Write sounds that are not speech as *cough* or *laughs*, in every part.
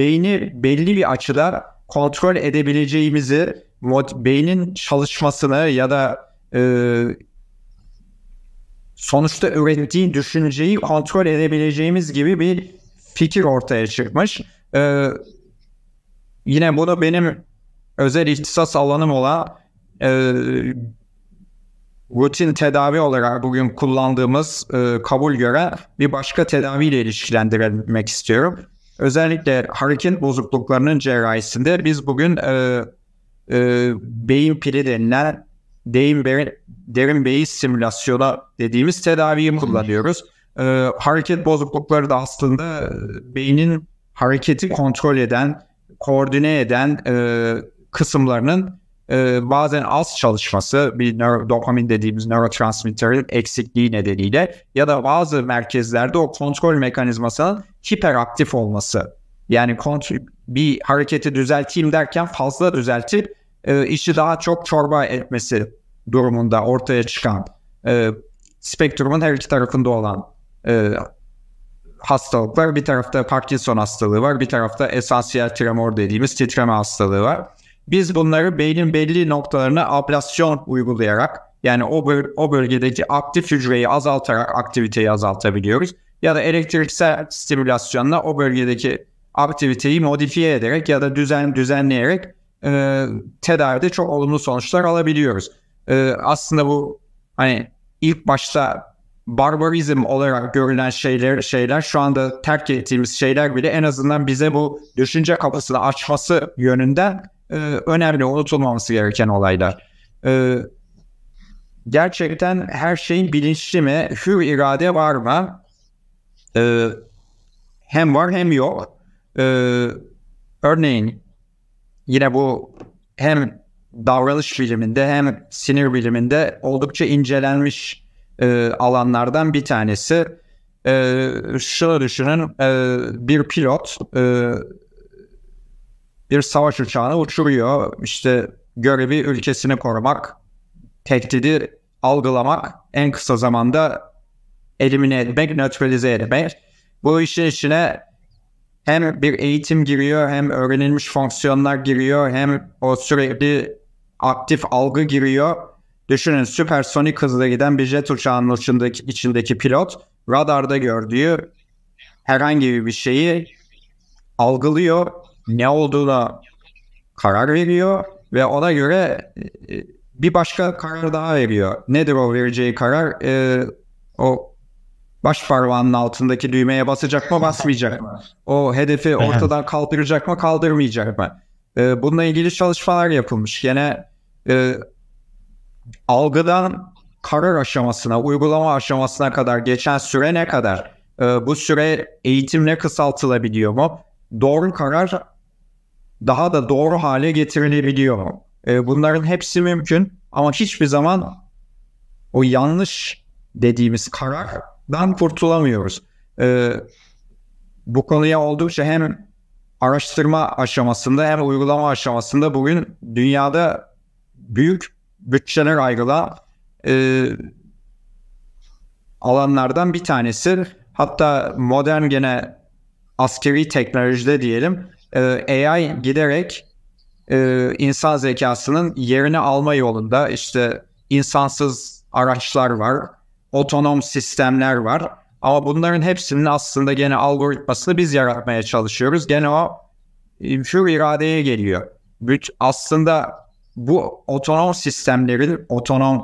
beyni belli bir açıda kontrol edebileceğimizi, beynin çalışmasını ya da e, sonuçta ürettiği düşünceyi kontrol edebileceğimiz gibi bir fikir ortaya çıkmış. E, yine bunu benim özel ihtisas alanım olan e, rutin tedavi olarak bugün kullandığımız e, kabul göre bir başka tedaviyle ilişkilendirmek istiyorum. Özellikle hareket bozukluklarının cerrahisinde biz bugün e, e, beyin pili denilen derin, beyin, derin beyin simülasyona dediğimiz tedaviyi hmm. kullanıyoruz. E, hareket bozuklukları da aslında e, beynin hareketi kontrol eden, koordine eden e, kısımlarının ee, bazen az çalışması bir nöro, dopamin dediğimiz nörotransmitterin eksikliği nedeniyle ya da bazı merkezlerde o kontrol mekanizmasının hiperaktif olması. Yani kontrol, bir hareketi düzelteyim derken fazla düzeltip e, işi daha çok çorba etmesi durumunda ortaya çıkan e, spektrumun her iki tarafında olan e, hastalıklar. Bir tarafta Parkinson hastalığı var, bir tarafta esansiyel tremor dediğimiz titreme hastalığı var. Biz bunları beynin belli noktalarına ablasyon uygulayarak yani o, böl o bölgedeki aktif hücreyi azaltarak aktiviteyi azaltabiliyoruz. Ya da elektriksel stimülasyonla o bölgedeki aktiviteyi modifiye ederek ya da düzen düzenleyerek e, tedavide çok olumlu sonuçlar alabiliyoruz. E, aslında bu hani ilk başta barbarizm olarak görülen şeyler şeyler şu anda terk ettiğimiz şeyler bile en azından bize bu düşünce kapısını açması yönünden e, önemli, unutulmaması gereken olaylar. E, gerçekten her şeyin bilinçli mi? Hür irade var mı? E, hem var hem yok. E, örneğin yine bu hem davranış biliminde hem sinir biliminde oldukça incelenmiş e, alanlardan bir tanesi. E, şunu düşünün e, bir pilot e, bir savaş uçağını uçuruyor. İşte görevi ülkesini korumak, tehdidi algılamak, en kısa zamanda elimine etmek, nötralize etmek. Bu işin içine hem bir eğitim giriyor, hem öğrenilmiş fonksiyonlar giriyor, hem o sürekli aktif algı giriyor. Düşünün süpersonik hızla giden bir jet uçağının içindeki, içindeki pilot radarda gördüğü herhangi bir şeyi algılıyor ne olduğuna karar veriyor ve ona göre e, e, bir başka karar daha veriyor. Nedir o vereceği karar? E, o baş parmağının altındaki düğmeye basacak mı basmayacak mı? O hedefi ortadan kaldıracak mı kaldırmayacak mı? E, bununla ilgili çalışmalar yapılmış. Yine e, algıdan karar aşamasına, uygulama aşamasına kadar geçen süre ne kadar? E, bu süre eğitimle kısaltılabiliyor mu? Doğru karar daha da doğru hale getirilebiliyor. E, bunların hepsi mümkün ama hiçbir zaman o yanlış dediğimiz karardan kurtulamıyoruz. E, bu konuya oldukça hem araştırma aşamasında hem uygulama aşamasında bugün dünyada büyük bütçeler ayrılan e, alanlardan bir tanesi. Hatta modern gene askeri teknolojide diyelim e, ee, AI giderek e, insan zekasının yerini alma yolunda işte insansız araçlar var, otonom sistemler var. Ama bunların hepsinin aslında gene algoritmasını biz yaratmaya çalışıyoruz. Gene o hür e, iradeye geliyor. Aslında bu otonom sistemlerin otonom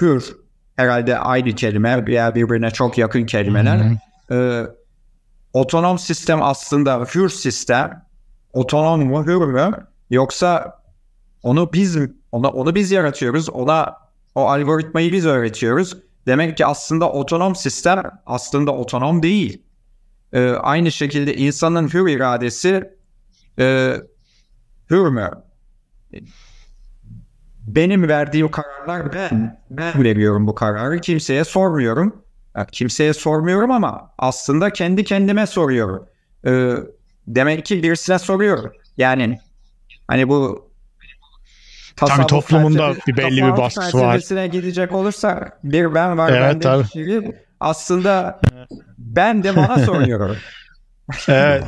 hür herhalde aynı kelime veya birbirine çok yakın kelimeler. Hmm. Ee, otonom sistem aslında hür sistem otonom mu, hür mü? Yoksa onu biz ona onu biz yaratıyoruz. Ona o algoritmayı biz öğretiyoruz. Demek ki aslında otonom sistem aslında otonom değil. Ee, aynı şekilde insanın hür iradesi e, hür mü? Benim verdiğim kararlar ben, ben veriyorum bu kararı. Kimseye sormuyorum. kimseye sormuyorum ama aslında kendi kendime soruyorum. Ee, Demek ki birisine soruyor. Yani hani bu Tabii toplumunda bir belli bir baskısı var. gidecek olursa bir ben var evet, ben de şiirim. Aslında ben de bana soruyorum. *laughs* *laughs* evet.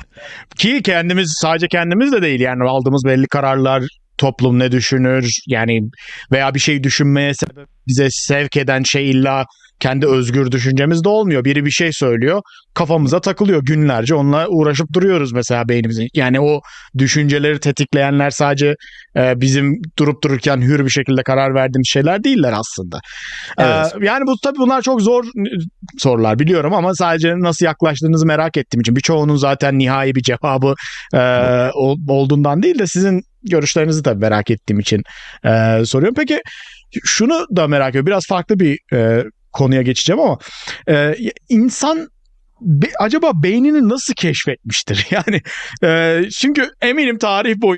Ki kendimiz sadece kendimiz de değil yani aldığımız belli kararlar toplum ne düşünür yani veya bir şey düşünmeye sebep bize sevk eden şey illa kendi özgür düşüncemiz de olmuyor. Biri bir şey söylüyor kafamıza takılıyor günlerce onunla uğraşıp duruyoruz mesela beynimizin. Yani o düşünceleri tetikleyenler sadece e, bizim durup dururken hür bir şekilde karar verdiğimiz şeyler değiller aslında. E, evet. E, yani bu tabii bunlar çok zor sorular biliyorum ama sadece nasıl yaklaştığınızı merak ettiğim için birçoğunun zaten nihai bir cevabı e, olduğundan değil de sizin görüşlerinizi tabii merak ettiğim için e, soruyorum. Peki şunu da merak ediyorum. Biraz farklı bir e, konuya geçeceğim ama e, insan be, acaba beynini nasıl keşfetmiştir? *laughs* Yani e, çünkü eminim tarih boyu